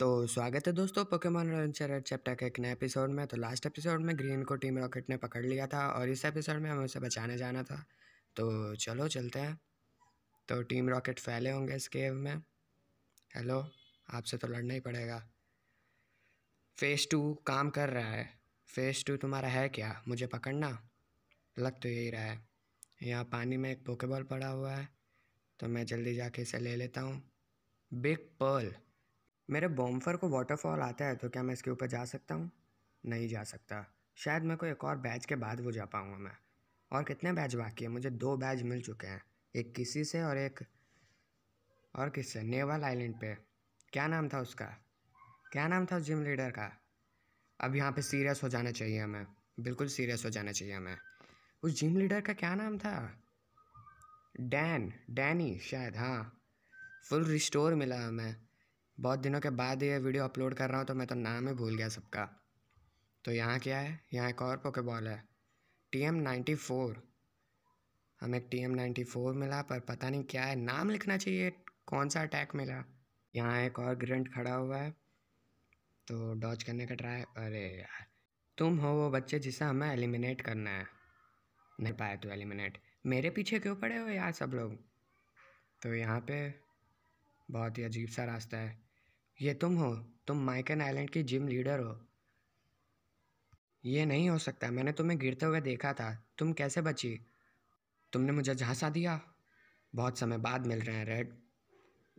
तो स्वागत है दोस्तों पोकेमोन एडवेंचर चैप्टर के एक नए एपिसोड में तो लास्ट एपिसोड में ग्रीन को टीम रॉकेट ने पकड़ लिया था और इस एपिसोड में हमें उसे बचाने जाना था तो चलो चलते हैं तो टीम रॉकेट फैले होंगे इस केव में हेलो आपसे तो लड़ना ही पड़ेगा फेज़ टू काम कर रहा है फेज़ टू तुम्हारा है क्या मुझे पकड़ना लग तो यही रहा है यहाँ पानी में एक पोकेबॉल पड़ा हुआ है तो मैं जल्दी जाके इसे ले लेता हूँ बिग पर्ल मेरे बॉम्फर को वाटरफॉल आता है तो क्या मैं इसके ऊपर जा सकता हूँ नहीं जा सकता शायद मेरे को एक और बैच के बाद वो जा पाऊँगा मैं और कितने बैच बाकी हैं मुझे दो बैच मिल चुके हैं एक किसी से और एक और किससे नेवल आइलैंड पे क्या नाम था उसका क्या नाम था उस जिम लीडर का अब यहाँ पे सीरियस हो जाना चाहिए हमें बिल्कुल सीरियस हो जाना चाहिए हमें उस जिम लीडर का क्या नाम था डैन डैनी शायद हाँ फुल रिस्टोर मिला हमें बहुत दिनों के बाद ये वीडियो अपलोड कर रहा हूँ तो मैं तो नाम ही भूल गया सबका तो यहाँ क्या है यहाँ एक और पोकेबॉल है टी एम नाइन्टी फोर हमें टी एम नाइन्टी फोर मिला पर पता नहीं क्या है नाम लिखना चाहिए कौन सा अटैक मिला यहाँ एक और ग्रंट खड़ा हुआ है तो डॉच करने का ट्राई अरे यार तुम हो वो बच्चे जिसे हमें एलिमिनेट करना है नहीं पाया तो एलिमिनेट मेरे पीछे क्यों पड़े हो यार सब लोग तो यहाँ पे बहुत ही अजीब सा रास्ता है ये तुम हो तुम माइकन आइलैंड की जिम लीडर हो ये नहीं हो सकता मैंने तुम्हें गिरते हुए देखा था तुम कैसे बची तुमने मुझे झांसा दिया बहुत समय बाद मिल रहे हैं रेड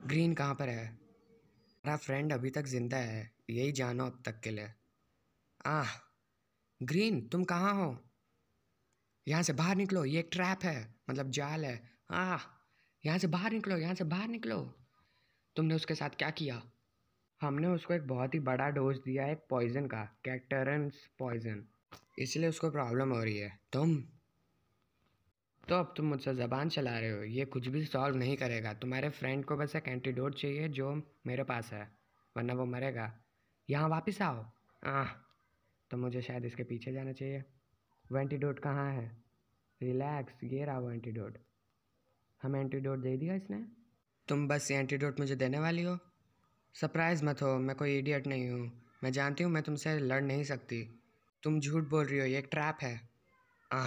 ग्रीन कहाँ पर है मेरा फ्रेंड अभी तक ज़िंदा है यही जानो अब तक के लिए आह ग्रीन तुम कहाँ हो यहाँ से बाहर निकलो ये एक ट्रैप है मतलब जाल है आह यहाँ से बाहर निकलो यहाँ से बाहर निकलो तुमने उसके साथ क्या किया हमने उसको एक बहुत ही बड़ा डोज दिया है एक पॉइजन का कैक्टरेंस पॉइजन इसलिए उसको प्रॉब्लम हो रही है तुम तो अब तुम मुझसे ज़बान चला रहे हो ये कुछ भी सॉल्व नहीं करेगा तुम्हारे फ्रेंड को बस एक एंटीडोट चाहिए जो मेरे पास है वरना वो मरेगा यहाँ वापस आओ आ तो मुझे शायद इसके पीछे जाना चाहिए वो एंटीडोट कहाँ है रिलैक्स ये रहा वो एंटीडोट हमें एंटीडोट दे दिया इसने तुम बस ये एंटीडोट मुझे देने वाली हो सरप्राइज़ मत हो मैं कोई इडियट नहीं हूँ मैं जानती हूँ मैं तुमसे लड़ नहीं सकती तुम झूठ बोल रही हो ये एक ट्रैप है आ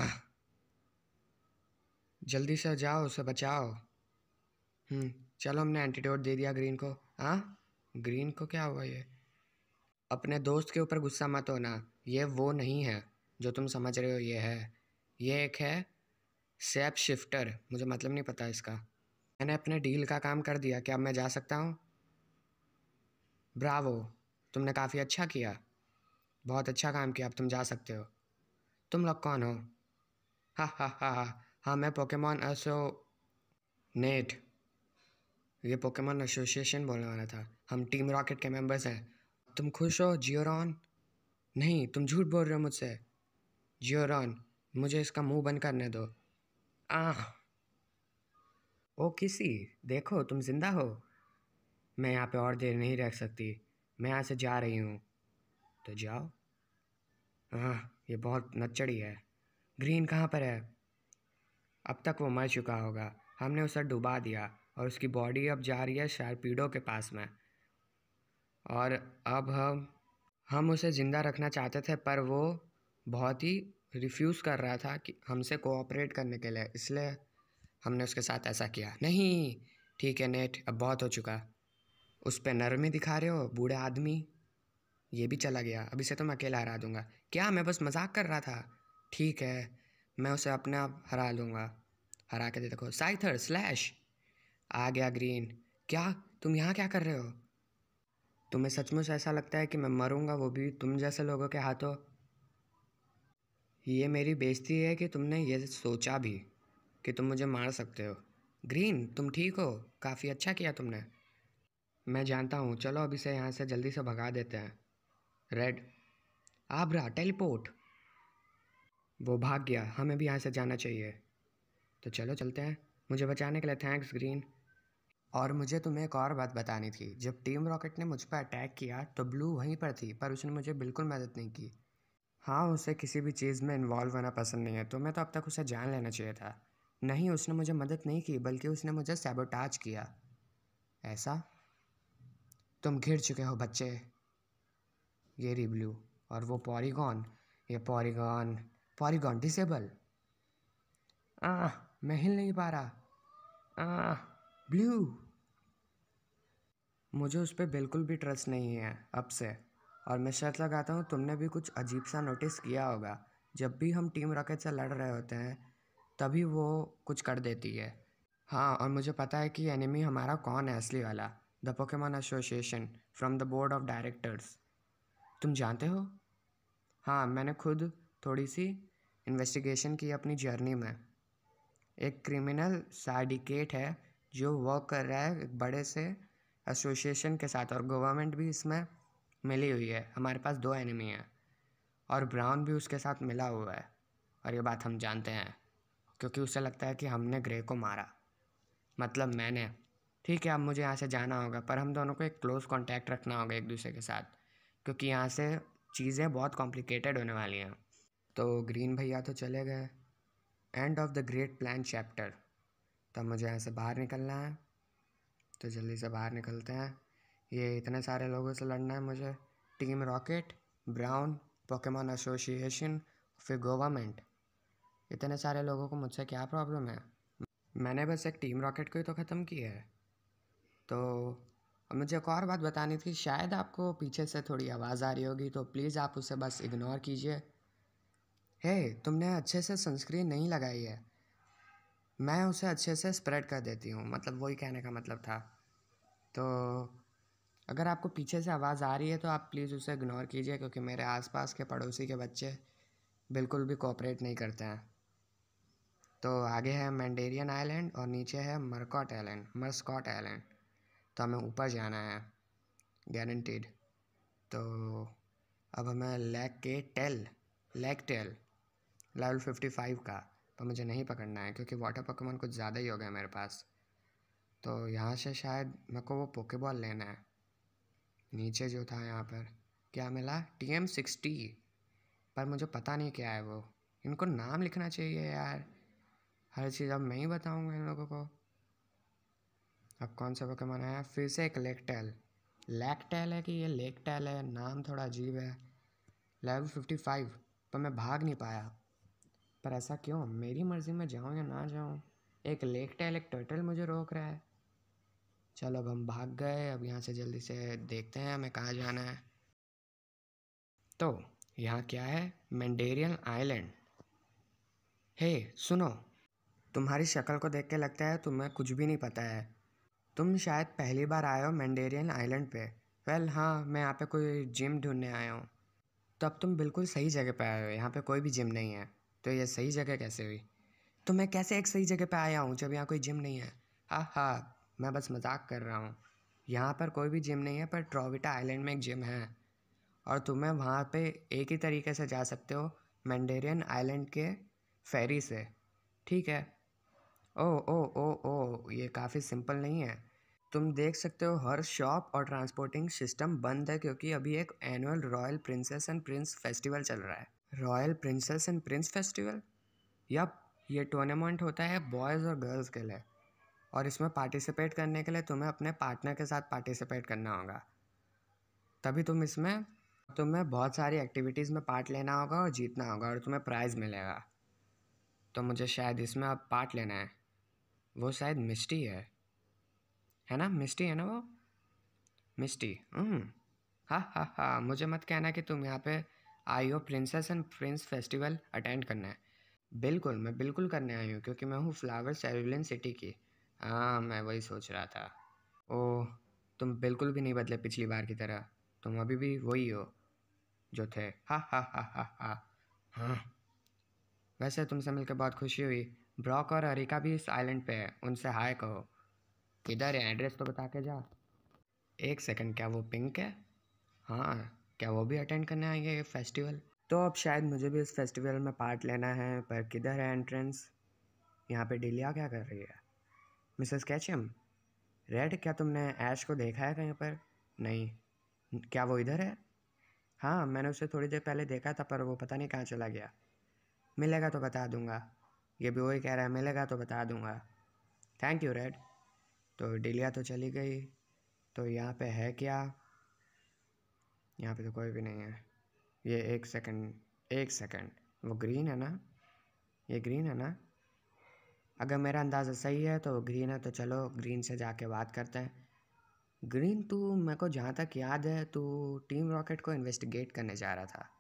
जल्दी से जाओ उसे बचाओ हम्म, चलो हमने एंटीडोट दे दिया ग्रीन को हाँ ग्रीन को क्या हुआ ये अपने दोस्त के ऊपर गुस्सा मत होना ये वो नहीं है जो तुम समझ रहे हो ये है ये एक है सेप शिफ्टर मुझे मतलब नहीं पता इसका मैंने अपने डील का काम कर दिया क्या मैं जा सकता हूँ ब्रावो तुमने काफ़ी अच्छा किया बहुत अच्छा काम किया अब तुम जा सकते हो तुम लोग कौन हो हाँ हाँ हाँ हाँ हाँ मैं पोकेमॉन असो नेट ये पोकेमॉन एसोसिएशन बोलने वाला था हम टीम रॉकेट के मेंबर्स हैं तुम खुश हो जियोरॉन नहीं तुम झूठ बोल रहे हो मुझसे जियोरॉन मुझे इसका मुंह बंद करने दो आ ओ किसी देखो तुम जिंदा हो मैं यहाँ पे और देर नहीं रह सकती मैं यहाँ से जा रही हूँ तो जाओ हाँ ये बहुत नच्चड़ी है ग्रीन कहाँ पर है अब तक वो मर चुका होगा हमने उसे डुबा दिया और उसकी बॉडी अब जा रही है पीड़ों के पास में और अब हम हम उसे ज़िंदा रखना चाहते थे पर वो बहुत ही रिफ्यूज़ कर रहा था कि हमसे कोऑपरेट करने के लिए इसलिए हमने उसके साथ ऐसा किया नहीं ठीक है नेट अब बहुत हो चुका उस पर नरमी दिखा रहे हो बूढ़े आदमी ये भी चला गया अभी से तो मैं अकेला हरा दूंगा क्या मैं बस मजाक कर रहा था ठीक है मैं उसे अपने आप हरा लूँगा हरा के देखो साइथर स्लैश आ गया ग्रीन क्या तुम यहाँ क्या कर रहे हो तुम्हें सचमुच ऐसा लगता है कि मैं मरूंगा वो भी तुम जैसे लोगों के हाथों ये मेरी बेइज्जती है कि तुमने ये सोचा भी कि तुम मुझे मार सकते हो ग्रीन तुम ठीक हो काफ़ी अच्छा किया तुमने मैं जानता हूँ चलो अब इसे यहाँ से जल्दी से भगा देते हैं रेड आबरा टेलीपोर्ट वो भाग गया हमें भी यहाँ से जाना चाहिए तो चलो चलते हैं मुझे बचाने के लिए थैंक्स ग्रीन और मुझे तुम्हें एक और बात बतानी थी जब टीम रॉकेट ने मुझ पर अटैक किया तो ब्लू वहीं पर थी पर उसने मुझे बिल्कुल मदद नहीं की हाँ उसे किसी भी चीज़ में इन्वॉल्व होना पसंद नहीं है तो मैं तो अब तक उसे जान लेना चाहिए था नहीं उसने मुझे मदद नहीं की बल्कि उसने मुझे सेबोटाज किया ऐसा तुम घिर चुके हो बच्चे ये रिब्लू और वो पॉरीगॉन ये पॉरीगॉन पॉरीगॉन डिसेबल आ मैं हिल नहीं पा रहा आ ब्लू मुझे उस पर बिल्कुल भी ट्रस्ट नहीं है अब से और मैं शर्त लगाता हूँ तुमने भी कुछ अजीब सा नोटिस किया होगा जब भी हम टीम रॉकेट से लड़ रहे होते हैं तभी वो कुछ कर देती है हाँ और मुझे पता है कि एनिमी हमारा कौन है असली वाला the Pokemon association from the board of directors तुम जानते हो हाँ मैंने खुद थोड़ी सी इन्वेस्टिगेशन की अपनी जर्नी में एक क्रिमिनल साइडिकेट है जो वर्क कर रहा है एक बड़े से एसोसिएशन के साथ और गवर्नमेंट भी इसमें मिली हुई है हमारे पास दो एनिमी हैं और ब्राउन भी उसके साथ मिला हुआ है और ये बात हम जानते हैं क्योंकि उसे लगता है कि हमने ग्रे को मारा मतलब मैंने ठीक है अब मुझे यहाँ से जाना होगा पर हम दोनों को एक क्लोज़ कॉन्टैक्ट रखना होगा एक दूसरे के साथ क्योंकि यहाँ से चीज़ें बहुत कॉम्प्लिकेटेड होने वाली हैं तो ग्रीन भैया तो चले गए end of the great plan chapter तब मुझे यहाँ से बाहर निकलना है तो जल्दी से बाहर निकलते हैं ये इतने सारे लोगों से लड़ना है मुझे team Rocket Brown Pokemon association फिर गवर्नमेंट इतने सारे लोगों को मुझसे क्या प्रॉब्लम है मैंने बस एक टीम रॉकेट को ही तो ख़त्म किया है तो मुझे एक और बात बतानी थी शायद आपको पीछे से थोड़ी आवाज़ आ रही होगी तो प्लीज़ आप उसे बस इग्नोर कीजिए हे तुमने अच्छे से सनस्क्रीन नहीं लगाई है मैं उसे अच्छे से स्प्रेड कर देती हूँ मतलब वही कहने का मतलब था तो अगर आपको पीछे से आवाज़ आ रही है तो आप प्लीज़ उसे इग्नोर कीजिए क्योंकि मेरे आसपास के पड़ोसी के बच्चे बिल्कुल भी कोऑपरेट नहीं करते हैं तो आगे है मैंडेरियन आइलैंड और नीचे है मरकॉट आइलैंड मरस्कॉट आइलैंड तो हमें ऊपर जाना है गारंटेड तो अब हमें लेग के tail leg tail level fifty five का तो मुझे नहीं पकड़ना है क्योंकि वाटर पकवान कुछ ज़्यादा ही हो गया मेरे पास तो यहाँ से शायद मेरे को वो पोकेबॉल लेना है नीचे जो था यहाँ पर क्या मिला टी एम सिक्सटी पर मुझे पता नहीं क्या है वो इनको नाम लिखना चाहिए यार हर चीज़ अब मैं ही बताऊँगा इन लोगों को अब कौन सा पोकेमोन है फिर से एक लेकटेल लेकटेल है कि ये लेकटेल है नाम थोड़ा अजीब है लेवल फिफ्टी फाइव पर मैं भाग नहीं पाया पर ऐसा क्यों मेरी मर्ज़ी में जाऊँ या ना जाऊँ एक लेकटेल एक टर्टल मुझे रोक रहा है चलो अब हम भाग गए अब यहाँ से जल्दी से देखते हैं हमें कहाँ जाना है तो यहाँ क्या है मैंडेरियन आइलैंड हे सुनो तुम्हारी शक्ल को देख के लगता है तुम्हें कुछ भी नहीं पता है तुम शायद पहली बार आए हो मैंडेरियन आइलैंड पे वेल हाँ मैं यहाँ पे कोई जिम ढूंढने आया हूँ तो अब तुम बिल्कुल सही जगह पे आए हो यहाँ पे कोई भी जिम नहीं है तो ये सही जगह कैसे हुई तो मैं कैसे एक सही जगह पे आया हूँ जब यहाँ कोई जिम नहीं है हाँ हाँ मैं बस मजाक कर रहा हूँ यहाँ पर कोई भी जिम नहीं है पर ट्रोविटा आइलैंड में एक जिम है और तुम्हें वहाँ पे एक ही तरीके से जा सकते हो मैंडेरियन आइलैंड के फेरी से ठीक है ओह ओ ओ ओ ये काफ़ी सिंपल नहीं है तुम देख सकते हो हर शॉप और ट्रांसपोर्टिंग सिस्टम बंद है क्योंकि अभी एक annual royal princess and prince festival चल रहा है royal princess and prince festival yup ये टूर्नामेंट होता है बॉयज़ और गर्ल्स के लिए और इसमें पार्टिसिपेट करने के लिए तुम्हें अपने पार्टनर के साथ पार्टिसिपेट करना होगा तभी तुम इसमें तुम्हें बहुत सारी एक्टिविटीज़ में पार्ट लेना होगा और जीतना होगा और तुम्हें प्राइज़ मिलेगा तो मुझे शायद इसमें अब पार्ट लेना है वो शायद मिस्टी है है ना मिस्टी है ना वो मिस्टी हाँ हाँ हाँ मुझे मत कहना कि तुम यहाँ पे आई हो princess and prince festival attend करना है बिल्कुल मैं बिल्कुल करने आई हूँ क्योंकि मैं हूँ फ्लावर सेविलिन सिटी की हाँ मैं वही सोच रहा था ओह तुम बिल्कुल भी नहीं बदले पिछली बार की तरह तुम अभी भी वही हो जो थे हाँ हाँ हाँ हाँ हाँ हाँ वैसे तुमसे मिलकर बहुत खुशी हुई ब्रॉक और अरिका भी इस आइलैंड पे है उनसे हाय कहो किधर है एड्रेस तो बता के जा एक सेकंड क्या वो पिंक है हाँ क्या वो भी अटेंड करने आएंगे ये फेस्टिवल तो अब शायद मुझे भी इस फेस्टिवल में पार्ट लेना है पर किधर है एंट्रेंस यहाँ पे डिलिया क्या कर रही है मिसेस कैचम रेड क्या तुमने ऐश को देखा है कहीं पर नहीं क्या वो इधर है हाँ मैंने उसे थोड़ी देर पहले देखा था पर वो पता नहीं कहाँ चला गया मिलेगा तो बता दूँगा ये भी वही कह रहा है मिलेगा तो बता दूंगा थैंक यू रेड तो डिलिया तो चली गई तो यहाँ पे है क्या यहाँ पे तो कोई भी नहीं है ये एक सेकंड एक सेकंड वो ग्रीन है ना ये ग्रीन है ना अगर मेरा अंदाज़ा सही है तो ग्रीन है तो चलो ग्रीन से जाके बात करते हैं ग्रीन तू मेरे को जहाँ तक याद है तो टीम रॉकेट को इन्वेस्टिगेट करने जा रहा था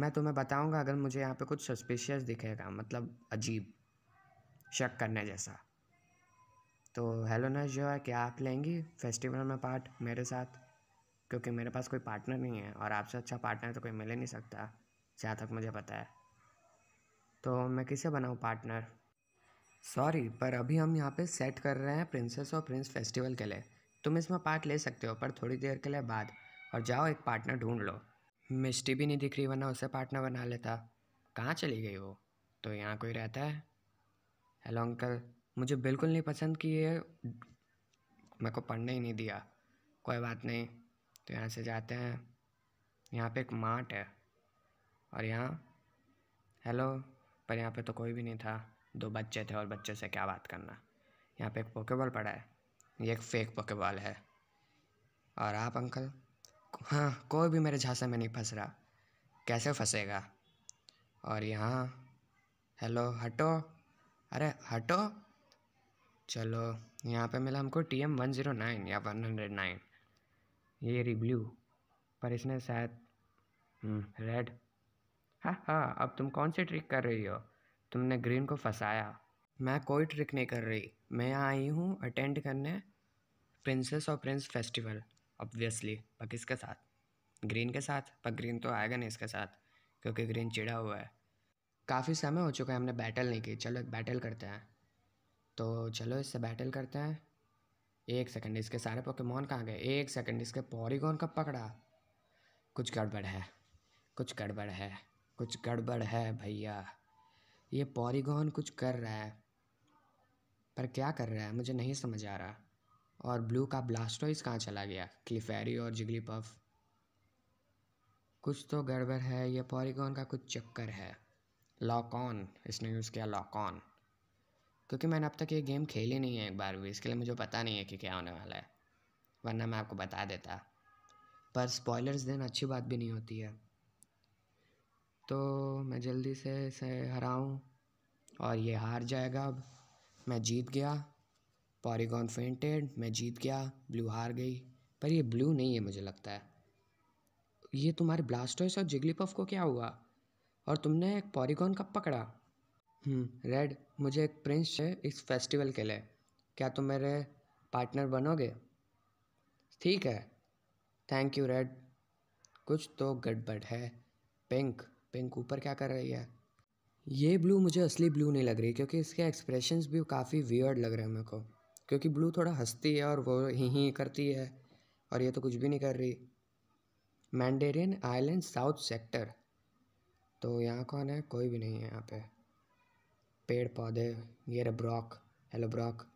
मैं तुम्हें बताऊंगा अगर मुझे यहाँ पे कुछ सस्पिशियस दिखेगा मतलब अजीब शक करने जैसा तो हेलो हेलोनस जो है क्या आप लेंगी फेस्टिवल में पार्ट मेरे साथ क्योंकि मेरे पास कोई पार्टनर नहीं है और आपसे अच्छा पार्टनर तो कोई मिल ही नहीं सकता जहाँ तक मुझे पता है तो मैं किसे बनाऊँ पार्टनर सॉरी पर अभी हम यहाँ पे सेट कर रहे हैं प्रिंसेस और प्रिंस फेस्टिवल के लिए तुम इसमें पार्ट ले सकते हो पर थोड़ी देर के लिए बाद और जाओ एक पार्टनर ढूंढ लो मिस्टी भी नहीं दिख रही वरना उससे पार्टनर बना लेता कहाँ चली गई वो तो यहाँ कोई रहता है हेलो अंकल मुझे बिल्कुल नहीं पसंद कि ये मेरे को पढ़ने ही नहीं दिया कोई बात नहीं तो यहाँ से जाते हैं यहाँ पे एक मार्ट है और यहाँ हेलो पर यहाँ पे तो कोई भी नहीं था दो बच्चे थे और बच्चे से क्या बात करना यहाँ पे एक पोकेबॉल पड़ा है ये एक फेक पोकेबॉल है और आप अंकल हाँ कोई भी मेरे झांसे में नहीं फंस रहा कैसे फंसेगा और यहाँ हेलो हटो अरे हटो चलो यहाँ पे मिला हमको T M one zero nine या वन हंड्रेड नाइन ये रही ब्लू पर इसने शायद हम्म, रेड हाँ हाँ अब तुम कौन सी ट्रिक कर रही हो तुमने ग्रीन को फंसाया मैं कोई ट्रिक नहीं कर रही मैं यहाँ आई हूँ अटेंड करने प्रिंसेस और प्रिंस फेस्टिवल ऑब्वियसली पर किसके साथ ग्रीन के साथ पर ग्रीन तो आएगा नहीं इसके साथ क्योंकि ग्रीन चिड़ा हुआ है काफ़ी समय हो चुका है हमने बैटल नहीं की चलो एक बैटल करते हैं तो चलो इससे बैटल करते हैं एक सेकंड इसके सारे पोकेमोन कहाँ गए एक सेकंड इसके पॉरीगॉन कब पकड़ा कुछ गड़बड़ है कुछ गड़बड़ है कुछ गड़बड़ है भैया ये पॉरीगॉन कुछ कर रहा है पर क्या कर रहा है मुझे नहीं समझ आ रहा और ब्लू का ब्लास्टोइस कहाँ चला गया क्लिफेरी और जिगली पफ कुछ तो गड़बड़ है यह पॉरीगॉन का कुछ चक्कर है ऑन इसने यूज़ किया ऑन क्योंकि मैंने अब तक ये गेम खेली नहीं है एक बार भी इसके लिए मुझे पता नहीं है कि क्या होने वाला है वरना मैं आपको बता देता पर स्पॉयलर्स देना अच्छी बात भी नहीं होती है तो मैं जल्दी से इसे हराऊं और ये हार जाएगा अब मैं जीत गया पॉरीगॉन फेंटेड मैं जीत गया ब्लू हार गई पर ये ब्लू नहीं है मुझे लगता है ये तुम्हारे ब्लास्टर्स और जिगली को क्या हुआ और तुमने एक पॉरीगॉन कब पकड़ा रेड हम्म, मुझे एक प्रिंस है इस फेस्टिवल के लिए क्या तुम मेरे पार्टनर बनोगे ठीक है थैंक यू रेड कुछ तो गड़बड़ है पिंक पिंक ऊपर क्या कर रही है ये ब्लू मुझे असली ब्लू नहीं लग रही क्योंकि इसके एक्सप्रेशंस भी काफ़ी वियर्ड लग रहे हैं मेरे को क्योंकि ब्लू थोड़ा हंसती है और वो ही ही करती है और ये तो कुछ भी नहीं कर रही मैंडेरियन आइलैंड साउथ सेक्टर तो यहाँ कौन है कोई भी नहीं है यहाँ पे पेड़ पौधे ये रे ब्रॉक हेलो ब्रॉक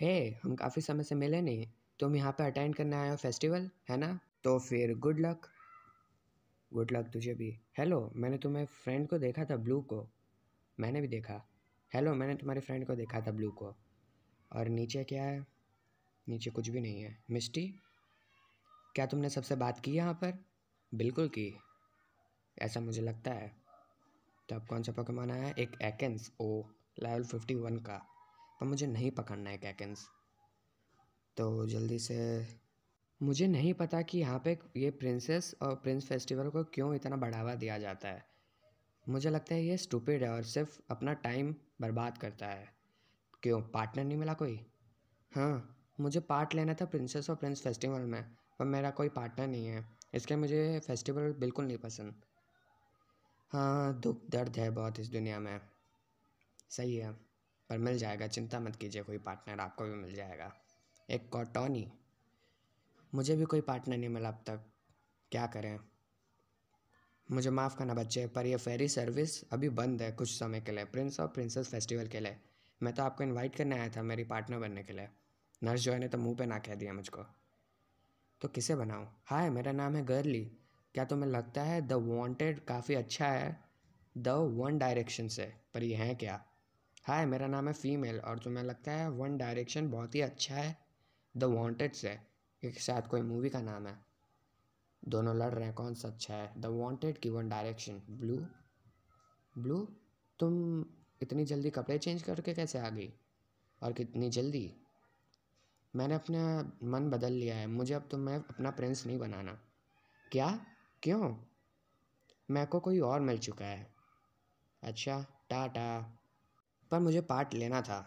हे हम काफ़ी समय से मिले नहीं तुम यहाँ पे अटेंड करने आए हो फेस्टिवल है ना तो फिर गुड लक गुड लक तुझे भी हेलो मैंने तुम्हें फ्रेंड को देखा था ब्लू को मैंने भी देखा हेलो मैंने तुम्हारे फ्रेंड को देखा था ब्लू को और नीचे क्या है नीचे कुछ भी नहीं है मिस्टी क्या तुमने सबसे बात की यहाँ पर बिल्कुल की ऐसा मुझे लगता है तो आप कौन सा पकमान आया एक एकेंस ओ लेवल फिफ्टी वन का पर मुझे नहीं पकड़ना है एक एकेंस तो जल्दी से मुझे नहीं पता कि यहाँ पे ये प्रिंसेस और प्रिंस फेस्टिवल को क्यों इतना बढ़ावा दिया जाता है मुझे लगता है ये स्टूपिड है और सिर्फ अपना टाइम बर्बाद करता है क्यों पार्टनर नहीं मिला कोई हाँ मुझे पार्ट लेना था प्रिंसेस और प्रिंस फेस्टिवल में पर मेरा कोई पार्टनर नहीं है इसलिए मुझे फेस्टिवल बिल्कुल नहीं पसंद हाँ दुख दर्द है बहुत इस दुनिया में सही है पर मिल जाएगा चिंता मत कीजिए कोई पार्टनर आपको भी मिल जाएगा एक कॉटोनी मुझे भी कोई पार्टनर नहीं मिला अब तक क्या करें मुझे माफ़ करना बच्चे पर यह फेरी सर्विस अभी बंद है कुछ समय के लिए प्रिंस और प्रिंसेस फेस्टिवल के लिए मैं तो आपको इनवाइट करने आया था मेरी पार्टनर बनने के लिए नर्स जॉय ने तो मुंह पे ना कह दिया मुझको तो किसे बनाऊँ हाय मेरा नाम है गर्ली क्या तुम्हें तो लगता है द वांटेड काफ़ी अच्छा है द वन डायरेक्शन से पर यह है क्या हाय मेरा नाम है फीमेल और तुम्हें लगता है वन डायरेक्शन बहुत ही अच्छा है द वॉन्टेड से एक शायद कोई मूवी का नाम है दोनों लड़ रहे हैं कौन सा अच्छा है द वॉन्टेड की वन डायरेक्शन ब्लू ब्लू तुम इतनी जल्दी कपड़े चेंज करके कैसे आ गई और कितनी जल्दी मैंने अपना मन बदल लिया है मुझे अब तुम्हें तो अपना प्रिंस नहीं बनाना क्या क्यों मैं को कोई और मिल चुका है अच्छा टाटा पर मुझे पार्ट लेना था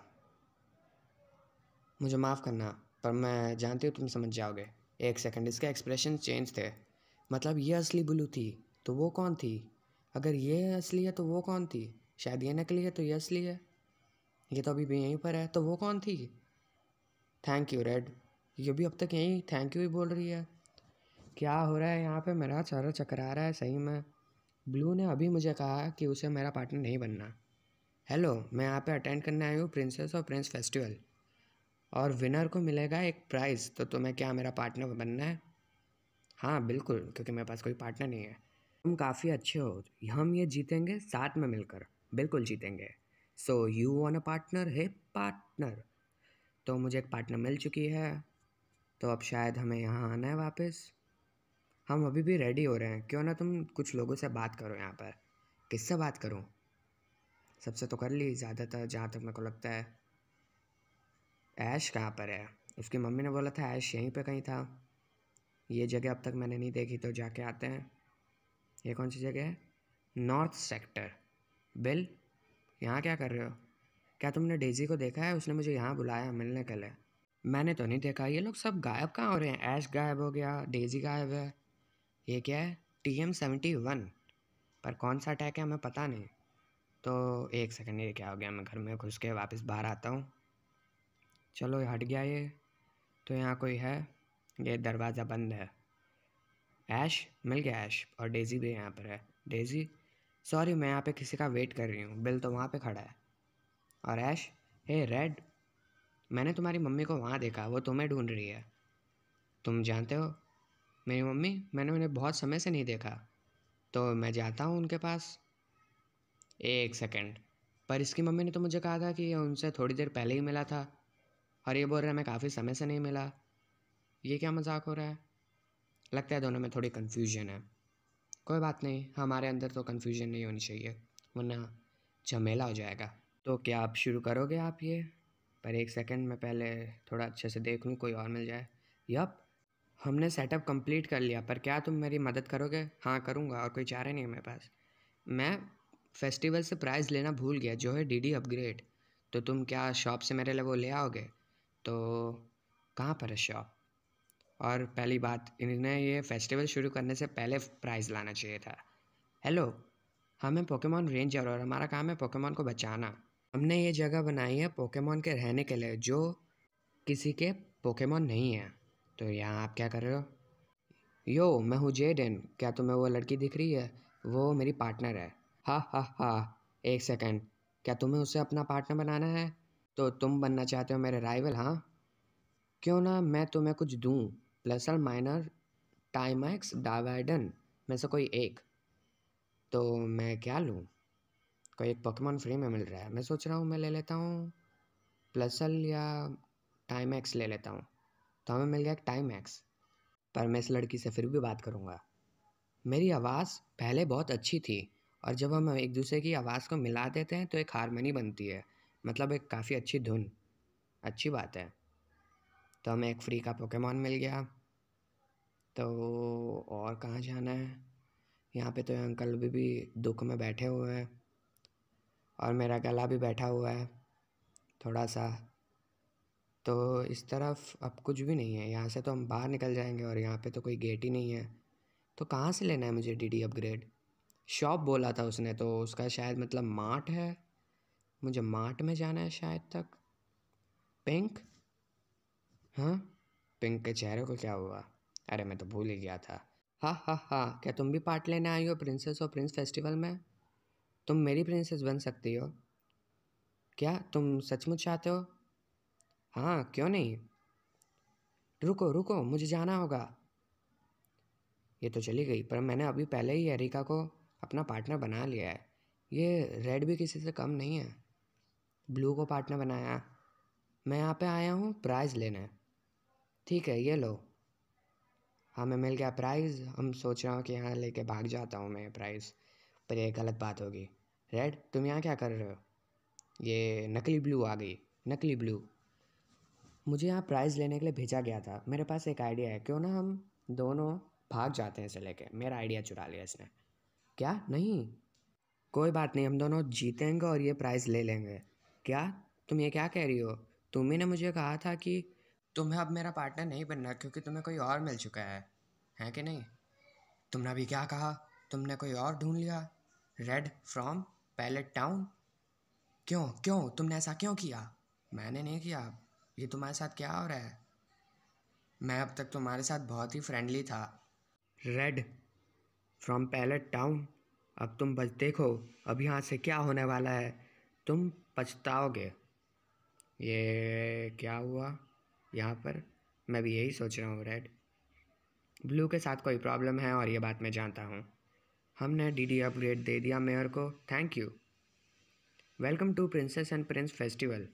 मुझे माफ़ करना पर मैं जानती हूँ तुम समझ जाओगे एक सेकंड इसके एक्सप्रेशन चेंज थे मतलब ये असली ब्लू थी तो वो कौन थी अगर ये असली है तो वो कौन थी शायद ये नकली है तो ये असली है ये तो अभी भी यहीं पर है तो वो कौन थी थैंक यू रेड ये भी अब तक यहीं थैंक यू ही बोल रही है क्या हो रहा है यहाँ पे मेरा चारा चकरा रहा है सही में ब्लू ने अभी मुझे कहा कि उसे मेरा पार्टनर नहीं बनना हेलो मैं यहाँ पे अटेंड करने आई हूँ प्रिंसेस और प्रिंस फेस्टिवल और विनर को मिलेगा एक प्राइज़ तो तुम्हें क्या मेरा पार्टनर बनना है हाँ बिल्कुल क्योंकि मेरे पास कोई पार्टनर नहीं है तुम काफ़ी अच्छे हो हम ये जीतेंगे साथ में मिलकर बिल्कुल जीतेंगे so you won a partner है पार्टनर तो मुझे एक पार्टनर मिल चुकी है तो अब शायद हमें यहाँ आना है वापस हम अभी भी रेडी हो रहे हैं क्यों ना तुम कुछ लोगों से बात करो यहाँ पर किससे बात करूँ सबसे तो कर ली ज़्यादातर जहाँ तक मेरे को लगता है ऐश कहाँ पर है उसकी मम्मी ने बोला था ऐश यहीं पे कहीं था ये जगह अब तक मैंने नहीं देखी तो जाके आते हैं ये कौन सी जगह है नॉर्थ सेक्टर बिल यहाँ क्या कर रहे हो क्या तुमने डेजी को देखा है उसने मुझे यहाँ बुलाया मिलने के लिए मैंने तो नहीं देखा ये लोग सब गायब कहाँ हो रहे हैं ऐश गायब हो गया डेजी गायब है ये क्या है टी एम सेवेंटी वन पर कौन सा अटैक है हमें पता नहीं तो एक सेकंड ये क्या हो गया मैं घर में घुस के वापस बाहर आता हूँ चलो हट गया ये तो यहाँ कोई है ये दरवाज़ा बंद है ऐश मिल गया ऐश और डेजी भी यहाँ पर है डेजी सॉरी मैं यहाँ पे किसी का वेट कर रही हूँ बिल तो वहाँ पे खड़ा है और ऐश हे रेड मैंने तुम्हारी मम्मी को वहाँ देखा वो तुम्हें ढूंढ रही है तुम जानते हो मेरी मम्मी मैंने उन्हें बहुत समय से नहीं देखा तो मैं जाता हूँ उनके पास एक सेकेंड पर इसकी मम्मी ने तो मुझे कहा था कि उनसे थोड़ी देर पहले ही मिला था और ये बोल रहा है मैं काफ़ी समय से नहीं मिला ये क्या मजाक हो रहा है लगता है दोनों में थोड़ी कन्फ्यूजन है कोई बात नहीं हमारे अंदर तो कन्फ्यूजन नहीं होनी चाहिए वरना झमेला हो जाएगा तो क्या आप शुरू करोगे आप ये पर एक सेकंड में पहले थोड़ा अच्छे से देख लूँ कोई और मिल जाए यप हमने सेटअप कंप्लीट कर लिया पर क्या तुम मेरी मदद करोगे हाँ करूँगा और कोई चारा नहीं है मेरे पास मैं फेस्टिवल से प्राइज़ लेना भूल गया जो है डीडी अपग्रेड तो तुम क्या शॉप से मेरे लिए वो ले आओगे तो कहाँ पर है शॉप और पहली बात इन्हें ये फेस्टिवल शुरू करने से पहले प्राइज़ लाना चाहिए था हेलो हमें पोकेमॉन रेंजर और हमारा काम है पोकेमॉन को बचाना हमने ये जगह बनाई है पोकेमॉन के रहने के लिए जो किसी के पोकेमॉन नहीं है तो यहाँ आप क्या कर रहे हो यो मैं हूँ जेडन क्या तुम्हें वो लड़की दिख रही है वो मेरी पार्टनर है हा हा हा एक सेकंड क्या तुम्हें उसे अपना पार्टनर बनाना है तो तुम बनना चाहते हो मेरे राइवल हाँ क्यों ना मैं तुम्हें कुछ दूँ प्लसल माइनर एक्स डावाइडन में से कोई एक तो मैं क्या लूँ कोई एक पकवान फ्री में मिल रहा है मैं सोच रहा हूँ मैं ले लेता हूँ प्लसल या एक्स ले लेता हूँ तो हमें मिल गया एक टाइम एक्स पर मैं इस लड़की से फिर भी बात करूँगा मेरी आवाज़ पहले बहुत अच्छी थी और जब हम एक दूसरे की आवाज़ को मिला देते हैं तो एक हारमोनी बनती है मतलब एक काफ़ी अच्छी धुन अच्छी बात है तो हमें एक फ्री का पोकेमॉन मिल गया तो और कहाँ जाना है यहाँ पे तो अंकल भी भी दुख में बैठे हुए हैं और मेरा गला भी बैठा हुआ है थोड़ा सा तो इस तरफ अब कुछ भी नहीं है यहाँ से तो हम बाहर निकल जाएंगे और यहाँ पे तो कोई गेट ही नहीं है तो कहाँ से लेना है मुझे डीडी अपग्रेड शॉप बोला था उसने तो उसका शायद मतलब मार्ट है मुझे मार्ट में जाना है शायद तक पिंक हाँ पिंक के चेहरे को क्या हुआ अरे मैं तो भूल ही गया था हाँ हाँ हाँ क्या तुम भी पार्ट लेने आई हो प्रिंसेस और प्रिंस फेस्टिवल में तुम मेरी प्रिंसेस बन सकती हो क्या तुम सचमुच चाहते हो हाँ क्यों नहीं रुको रुको मुझे जाना होगा ये तो चली गई पर मैंने अभी पहले ही एरिका को अपना पार्टनर बना लिया है ये रेड भी किसी से कम नहीं है ब्लू को पार्टनर बनाया मैं यहाँ पे आया हूँ प्राइज़ लेने ठीक है ये लो हाँ मैं मिल गया प्राइज़ हम सोच रहा हूँ कि यहाँ लेके भाग जाता हूँ मैं प्राइज़ पर ये गलत बात होगी रेड तुम यहाँ क्या कर रहे हो ये नकली ब्लू आ गई नकली ब्लू मुझे यहाँ प्राइज़ लेने के लिए भेजा गया था मेरे पास एक आइडिया है क्यों ना हम दोनों भाग जाते हैं इसे लेके मेरा आइडिया चुरा लिया इसने क्या नहीं कोई बात नहीं हम दोनों जीतेंगे और ये प्राइज़ ले लेंगे क्या तुम ये क्या कह रही हो तुम्हें ने मुझे कहा था कि तुम्हें अब मेरा पार्टनर नहीं बनना क्योंकि तुम्हें कोई और मिल चुका है है कि नहीं तुमने अभी क्या कहा तुमने कोई और ढूंढ लिया रेड फ्रॉम पैलेट टाउन क्यों क्यों तुमने ऐसा क्यों किया मैंने नहीं किया ये तुम्हारे साथ क्या हो रहा है मैं अब तक तुम्हारे साथ बहुत ही फ्रेंडली था रेड फ्रॉम पैलेट टाउन अब तुम बस देखो अब यहाँ से क्या होने वाला है तुम पछताओगे ये क्या हुआ यहाँ पर मैं भी यही सोच रहा हूँ रेड ब्लू के साथ कोई प्रॉब्लम है और ये बात मैं जानता हूँ हमने डीडी अपग्रेड दे दिया मेयर को thank you welcome to princess and prince festival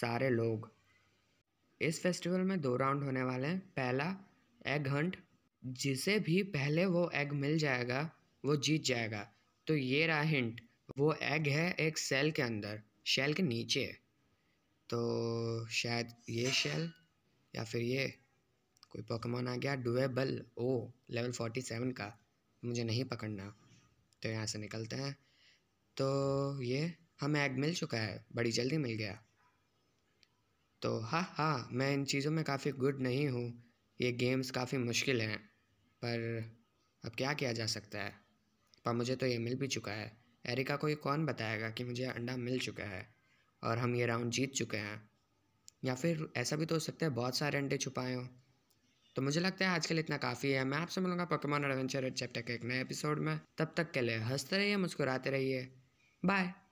सारे लोग इस फेस्टिवल में दो राउंड होने वाले हैं पहला एग हंट जिसे भी पहले वो एग मिल जाएगा वो जीत जाएगा तो ये रहा हिंट वो एग है एक सेल के अंदर शेल के नीचे तो शायद ये शेल या फिर ये कोई पकमान आ गया डुएबल ओ लेवल फोर्टी सेवन का मुझे नहीं पकड़ना तो यहाँ से निकलते हैं तो ये हमें हाँ, एग मिल चुका है बड़ी जल्दी मिल गया तो हाँ हाँ मैं इन चीज़ों में काफ़ी गुड नहीं हूँ ये गेम्स काफ़ी मुश्किल हैं पर अब क्या किया जा सकता है पर मुझे तो ये मिल भी चुका है एरिका को ये कौन बताएगा कि मुझे अंडा मिल चुका है और हम ये राउंड जीत चुके हैं या फिर ऐसा भी तो हो सकता है बहुत सारे अंडे छुपाए हो तो मुझे लगता है आज के लिए इतना काफ़ी है मैं आपसे मिलूंगा पकमान एडवेंचर चैप्टर के एक नए एपिसोड में तब तक के लिए हंसते रहिए मुस्कुराते रहिए बाय